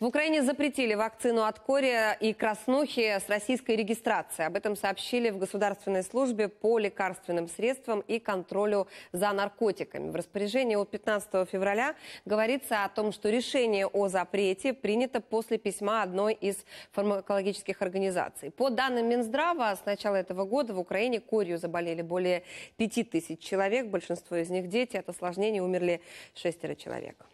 В Украине запретили вакцину от кори и краснухи с российской регистрацией. Об этом сообщили в Государственной службе по лекарственным средствам и контролю за наркотиками. В распоряжении от 15 февраля говорится о том, что решение о запрете принято после письма одной из фармакологических организаций. По данным Минздрава, с начала этого года в Украине корью заболели более 5000 человек. Большинство из них дети. От осложнений умерли шестеро человек.